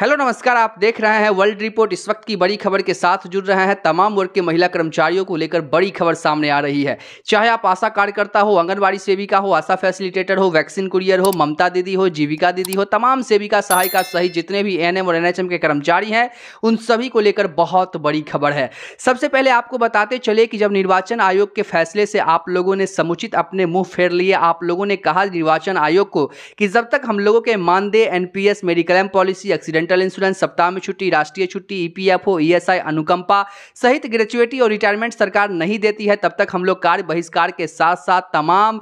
hello नमस्कार आप देख रहे हैं वर्ल्ड रिपोर्ट इस वक्त की बड़ी खबर के साथ जुड़ रहे हैं तमाम वर्ग के महिला कर्मचारियों को लेकर बड़ी खबर सामने आ रही है चाहे आप आशा कार्यकर्ता हो आंगनबाड़ी सेविका हो आशा फैसिलिटेटर हो वैक्सीन कुरियर हो ममता दीदी हो जीविका दीदी हो तमाम सेविका सहायिका सहित जितने भी एन और एन के कर्मचारी हैं उन सभी को लेकर बहुत बड़ी खबर है सबसे पहले आपको बताते चले कि जब निर्वाचन आयोग के फैसले से आप लोगों ने समुचित अपने मुँह फेर लिए आप लोगों ने कहा निर्वाचन आयोग को कि जब तक हम लोगों के मानदेय N S mediclaim policy accident dental insurance सप्ताह में छुट्टी राष्ट्रीय छुट्टी ईपीएफओ e ईएसआई e अनुकंपा सहित ग्रेचुएटी और रिटायरमेंट सरकार नहीं देती है तब तक हम लोग कार्य बहिष्कार के साथ साथ तमाम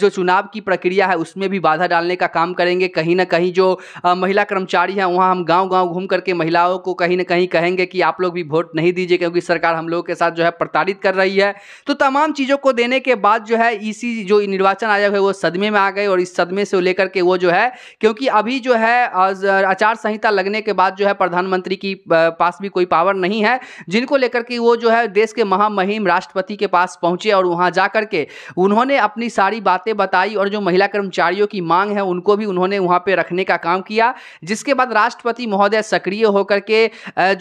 जो चुनाव की प्रक्रिया है उसमें भी बाधा डालने का काम करेंगे कहीं ना कहीं जो महिला कर्मचारी हैं वहाँ हम गाँव गाँव घूम करके महिलाओं को कहीं ना कहीं कहेंगे कि आप लोग भी वोट नहीं दीजिए क्योंकि सरकार हम लोगों के साथ जो है प्रताड़ित कर रही है तो तमाम चीज़ों को देने के बाद जो है इसी e जो निर्वाचन आयोग है वो सदमे में आ गए और इस सदमे से लेकर के वो जो है क्योंकि अभी जो है आचार संहिता लगने लगने के बाद जो है प्रधानमंत्री की पास भी कोई पावर नहीं है जिनको लेकर के वो जो है देश के महामहिम राष्ट्रपति के पास पहुंचे और वहां जा करके उन्होंने अपनी सारी बातें बताई और जो महिला कर्मचारियों की मांग है उनको भी उन्होंने वहां पर रखने का काम किया जिसके बाद राष्ट्रपति महोदय सक्रिय होकर के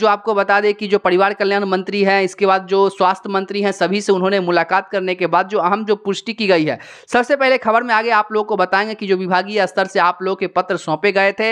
जो आपको बता दें कि जो परिवार कल्याण मंत्री हैं इसके बाद जो स्वास्थ्य मंत्री हैं सभी से उन्होंने मुलाकात करने के बाद जो अहम जो पुष्टि की गई है सबसे पहले खबर में आगे आप लोगों को बताएंगे कि जो विभागीय स्तर से आप लोगों के पत्र सौंपे गए थे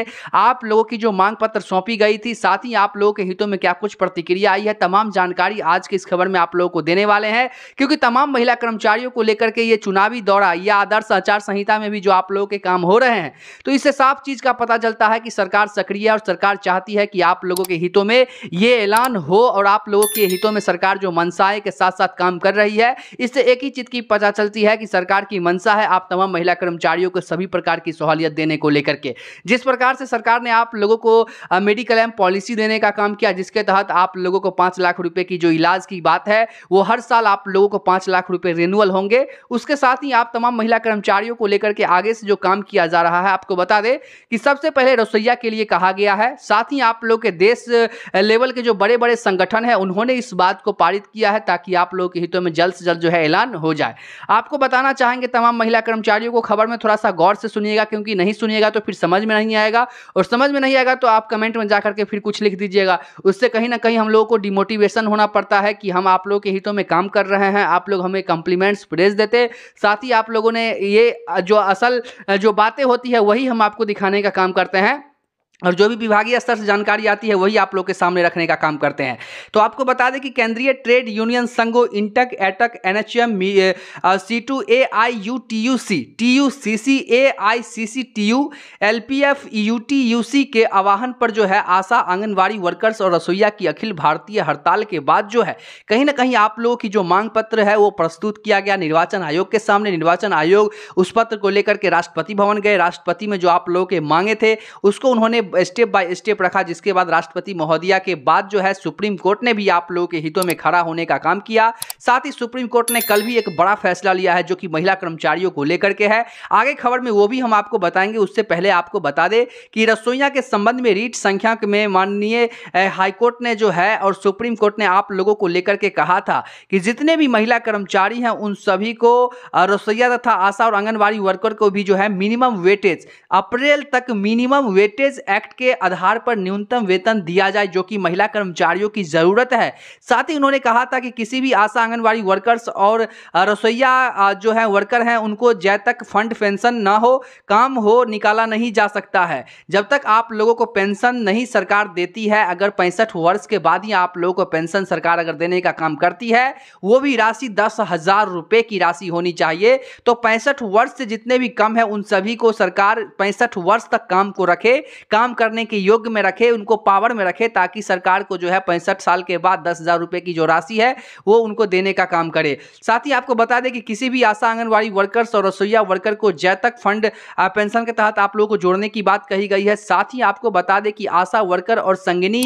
आप लोगों की जो मांग पत्र पत्र सौंपी गई थी साथ ही आप लोगों के हितों में क्या कुछ प्रतिक्रिया आई है तमाम जानकारी आज की इस खबर में आप लोगों को देने वाले हैं क्योंकि तमाम महिला कर्मचारियों को लेकर के ये चुनावी दौरा या आदर्श आचार संहिता में भी जो आप लोगों के काम हो रहे हैं तो इससे साफ चीज का पता चलता है कि सरकार सक्रिय है और सरकार चाहती है कि आप लोगों के हितों में ये ऐलान हो और आप लोगों के हितों में सरकार जो मनसाएं के साथ साथ काम कर रही है इससे एक ही चीज की पता चलती है कि सरकार की मनसा है आप तमाम महिला कर्मचारियों को सभी प्रकार की सहूलियत देने को लेकर के जिस प्रकार से सरकार ने आप लोगों को मेडिकल एम पॉलिसी देने का काम किया जिसके तहत आप लोगों को पांच लाख रुपए की जो इलाज की बात है वो हर साल आप लोगों को पांच लाख रुपए रिन्यूअल होंगे उसके साथ ही आप तमाम महिला कर्मचारियों को लेकर के आगे से जो काम किया जा रहा है आपको बता दें कि सबसे पहले रसोईया के लिए कहा गया है साथ ही आप लोग के देश लेवल के जो बड़े बड़े संगठन है उन्होंने इस बात को पारित किया है ताकि आप लोगों के हितों में जल्द से जल्द जो है ऐलान हो जाए आपको बताना चाहेंगे तमाम महिला कर्मचारियों को खबर में थोड़ा सा गौर से सुनिएगा क्योंकि नहीं सुनिएगा तो फिर समझ में नहीं आएगा और समझ में नहीं आएगा तो आप आप कमेंट में जाकर के फिर कुछ लिख दीजिएगा उससे कहीं ना कहीं हम लोगों को डिमोटिवेशन होना पड़ता है कि हम आप लोगों के हितों में काम कर रहे हैं आप लोग हमें कॉम्प्लीमेंट्स प्रेज देते साथ ही आप लोगों ने ये जो असल जो बातें होती है वही हम आपको दिखाने का काम करते हैं और जो भी विभागीय स्तर से जानकारी आती है वही आप लोग के सामने रखने का काम करते हैं तो आपको बता दें कि केंद्रीय ट्रेड यूनियन संघो INTUC AITUC N H M C टू A I U T U C T U C C A I C C T U L P F U T U C के आवाहन पर जो है आशा आंगनबाड़ी वर्कर्स और रसोईया की अखिल भारतीय हड़ताल के बाद जो है कहीं ना कहीं आप लोगों की जो मांग पत्र है वो प्रस्तुत किया गया निर्वाचन आयोग के सामने निर्वाचन आयोग उस पत्र को लेकर के राष्ट्रपति भवन गए राष्ट्रपति में जो आप लोगों के मांगे थे उसको उन्होंने स्टेप बाय स्टेप रखा जिसके बाद राष्ट्रपति महोदया के बाद जो है सुप्रीम कोर्ट ने भी आप लोगों के हितों में खड़ा होने का काम किया साथ ही सुप्रीम कोर्ट ने कल भी एक बड़ा फैसला लिया है जो कि महिला कर्मचारियों को लेकर के है आगे खबर में वो भी हम आपको बताएंगे उससे पहले आपको बता दें कि रसोईया के संबंध में रीट संख्या में माननीय हाईकोर्ट ने जो है और सुप्रीम कोर्ट ने आप लोगों को लेकर के कहा था कि जितने भी महिला कर्मचारी हैं उन सभी को रसोईया तथा आशा और आंगनबाड़ी वर्कर को भी जो है मिनिमम वेटेज अप्रैल तक मिनिमम वेटेज एक्ट के आधार पर न्यूनतम वेतन दिया जाए जो कि महिला कर्मचारियों की जरूरत है साथ ही उन्होंने कहा था कि किसी भी आशा आंगनबाड़ी वर्कर्स और रसोईया जो है वर्कर हैं उनको जय तक फंड पेंशन ना हो काम हो निकाला नहीं जा सकता है जब तक आप लोगों को पेंशन नहीं सरकार देती है अगर पैंसठ वर्ष के बाद ही आप लोगों को पेंशन सरकार अगर देने का काम करती है वो भी राशि दस हज़ार रुपए की राशि होनी चाहिए तो पैंसठ वर्ष से जितने भी कम है उन सभी को सरकार पैंसठ वर्ष तक काम को रखे काम करने के योग्य में रखे उनको पावर में रखे ताकि सरकार को जो है पैंसठ साल के बाद दस हज़ार रुपए की जो राशि है वो उनको देने देने का काम करे साथ ही आपको बता दें कि किसी भी आशा आंगनबाड़ी वर्कर्स और रसोईया वर्कर को जैतक फंड पेंशन के तहत आप लोगों को जोड़ने की बात कही गई है साथ ही आपको बता दें कि आशा वर्कर और संगनी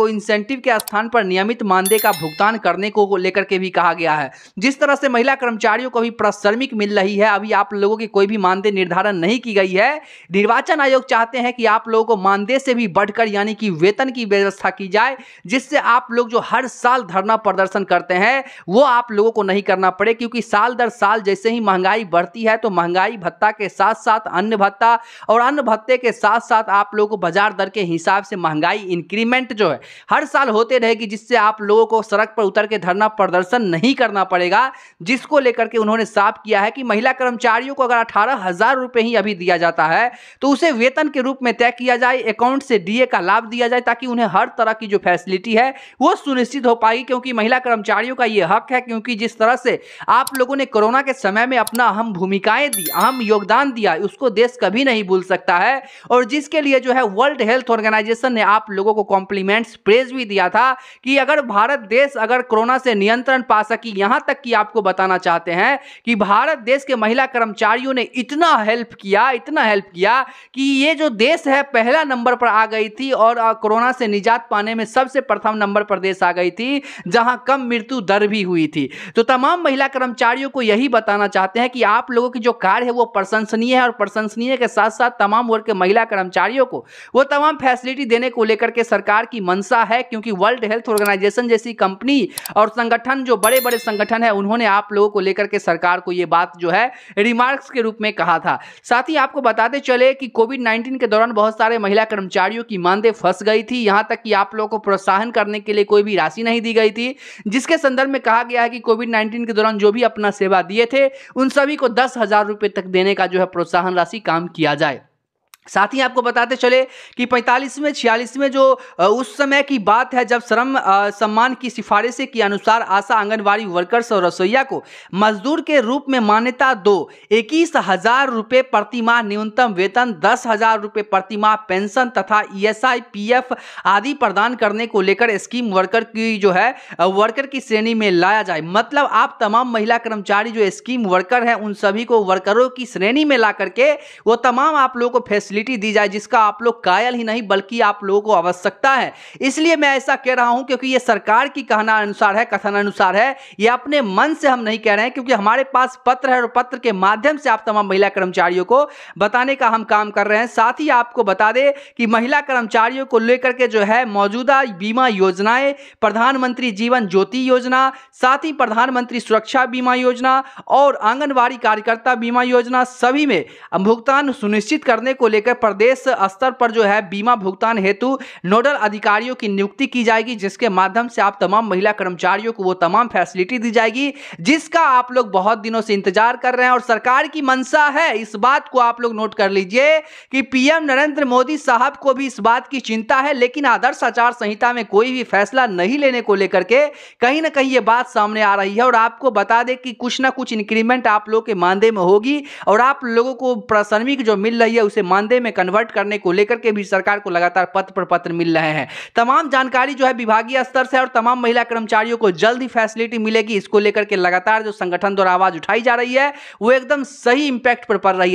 को इंसेंटिव के स्थान पर नियमित मानदेय का भुगतान करने को लेकर के भी कहा गया है जिस तरह से महिला कर्मचारियों को भी प्रश्रमिक मिल रही है अभी आप लोगों की कोई भी मानदेय निर्धारण नहीं की गई है निर्वाचन आयोग चाहते हैं कि आप लोगों को मानदेय से भी बढ़कर यानी कि वेतन की व्यवस्था की जाए जिससे आप लोग जो हर साल धरना प्रदर्शन करते हैं वो आप लोगों को नहीं करना पड़े क्योंकि साल दर साल जैसे ही महंगाई बढ़ती है तो महंगाई भत्ता के साथ साथ अन्य भत्ता और अन्य भत्ते के साथ साथ आप लोगों को बाजार दर के हिसाब से महंगाई इंक्रीमेंट जो है हर साल होते रहेगी जिससे आप लोगों को सड़क पर उतर के धरना प्रदर्शन नहीं करना पड़ेगा जिसको लेकर के उन्होंने साफ किया है कि महिला कर्मचारियों को अगर अठारह हजार रुपये ही अभी दिया जाता है तो उसे वेतन के रूप में तय किया जाए अकाउंट से डीए का लाभ दिया जाए ताकि उन्हें हर तरह की जो फैसिलिटी है वो सुनिश्चित हो पाएगी क्योंकि महिला कर्मचारियों का ये हक है क्योंकि जिस तरह से आप लोगों ने कोरोना के समय में अपना अहम भूमिकाएं दी अहम योगदान दिया उसको देश कभी नहीं भूल सकता है और जिसके लिए जो है वर्ल्ड हेल्थ ऑर्गेनाइजेशन ने आप लोगों को कॉम्प्लीमेंट्स प्रेज भी दिया था कि अगर भारत देश अगर कोरोना से नियंत्रण पा सकी यहां तक कि आपको बताना चाहते हैं कि भारत देश के महिला कर्मचारियों ने इतना हेल्प किया इतना हेल्प किया कि ये जो देश है पहला नंबर पर आ गई थी और कोरोना से निजात पाने में सबसे प्रथम नंबर पर देश आ गई थी जहां कम मृत्यु दर भी हुई थी तो तमाम महिला कर्मचारियों को यही बताना चाहते हैं कि आप लोगों की जो कार्य है वो प्रशंसनीय है और प्रशंसनीय के साथ साथ तमाम वर्ग के महिला कर्मचारियों को वो तमाम फैसिलिटी देने को लेकर के सरकार की मंशा है क्योंकि वर्ल्ड हेल्थ ऑर्गेनाइजेशन जैसी कंपनी और संगठन जो बड़े बड़े संगठन है उन्होंने आप लोगों को लेकर के सरकार को ये बात जो है रिमार्क्स के रूप में कहा था साथ ही आपको बताते चले कि कोविड नाइन्टीन के दौरान बहुत सारे महिला कर्मचारियों की मानदेय फंस गई थी यहां तक कि आप लोगों को प्रोत्साहन करने के लिए कोई भी राशि नहीं दी गई थी जिसके संदर्भ में कहा कहा गया है कि कोविड नाइन्टीन के दौरान जो भी अपना सेवा दिए थे उन सभी को दस हजार रुपए तक देने का जो है प्रोत्साहन राशि काम किया जाए साथ ही आपको बताते चले कि पैंतालीसवें छियालीसवें जो उस समय की बात है जब श्रम सम्मान की सिफारिश के अनुसार आशा आंगनबाड़ी वर्कर्स और रसोईया को मजदूर के रूप में मान्यता दो इक्कीस हजार रुपये प्रतिमाह न्यूनतम वेतन दस हजार रुपये प्रतिमाह पेंशन तथा ईएसआई पीएफ आदि प्रदान करने को लेकर स्कीम वर्कर की जो है वर्कर की श्रेणी में लाया जाए मतलब आप तमाम महिला कर्मचारी जो स्कीम वर्कर हैं उन सभी को वर्करों की श्रेणी में ला करके वो तमाम आप लोगों को फैसिलिटी फैसिलिटी दी जाए जिसका आप लोग कायल ही नहीं बल्कि आप लोगों को आवश्यकता है इसलिए मैं ऐसा कह रहा हूं क्योंकि ये सरकार की कहना अनुसार है कथन अनुसार है ये अपने मन से हम नहीं कह रहे हैं क्योंकि हमारे पास पत्र है और पत्र के माध्यम से आप तमाम महिला कर्मचारियों को बताने का हम काम कर रहे हैं साथ ही आपको बता दें कि महिला कर्मचारियों को लेकर के जो है मौजूदा बीमा योजनाएं प्रधानमंत्री जीवन ज्योति योजना साथ ही प्रधानमंत्री सुरक्षा बीमा योजना और आंगनबाड़ी कार्यकर्ता बीमा योजना सभी में भुगतान सुनिश्चित करने को लेकर लेकर प्रदेश स्तर पर जो है बीमा भुगतान हेतु नोडल अधिकारियों की नियुक्ति की जाएगी जिसके माध्यम से आप तमाम महिला कर्मचारियों को वो तमाम फैसिलिटी दी जाएगी जिसका आप लोग बहुत दिनों से इंतजार कर रहे हैं और सरकार की मंशा है इस बात को आप लोग नोट कर लीजिए कि पीएम नरेंद्र मोदी साहब को भी इस बात की चिंता है लेकिन आदर्श आचार संहिता में कोई भी फैसला नहीं लेने को लेकर के कहीं ना कहीं ये बात सामने आ रही है और आपको बता दें कि कुछ ना कुछ इंक्रीमेंट आप लोग के मानदेय में होगी और आप लोगों को प्रसन्नविक जो मिल रही है उसे मानदेय पौधे में कन्वर्ट करने को लेकर के भी सरकार को लगातार पत्र पर पत्र मिल रहे हैं तमाम जानकारी जो है विभागीय स्तर से और तमाम महिला कर्मचारियों को जल्द ही फैसिलिटी मिलेगी इसको लेकर के लगातार जो संगठन द्वारा आवाज उठाई जा रही है वो एकदम सही इंपैक्ट पर पड़ रही है